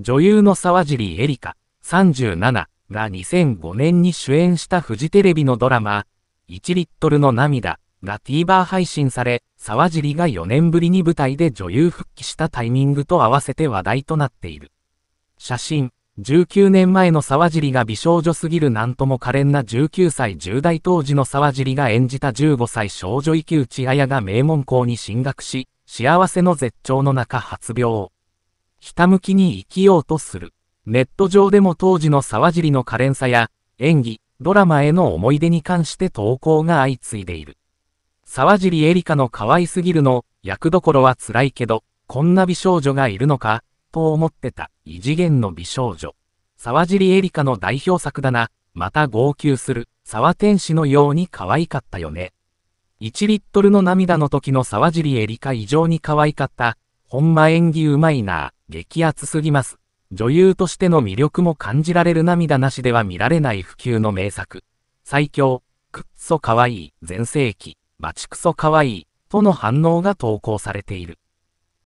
女優の沢尻エリカ37が2005年に主演したフジテレビのドラマ、1リットルの涙が TVer 配信され、沢尻が4年ぶりに舞台で女優復帰したタイミングと合わせて話題となっている。写真、19年前の沢尻が美少女すぎるなんとも可憐な19歳10代当時の沢尻が演じた15歳少女池内彩が名門校に進学し、幸せの絶頂の中発病。ひたむきに生きようとする。ネット上でも当時の沢尻の可憐さや、演技、ドラマへの思い出に関して投稿が相次いでいる。沢尻エリカの可愛すぎるの、役どころは辛いけど、こんな美少女がいるのか、と思ってた、異次元の美少女。沢尻エリカの代表作だな、また号泣する、沢天使のように可愛かったよね。1リットルの涙の時の沢尻エリカ異常に可愛かった、ほんま演技うまいな、激アツすぎます。女優としての魅力も感じられる涙なしでは見られない普及の名作。最強、くっそかわいい、全盛期、バチクソかわいい、との反応が投稿されている。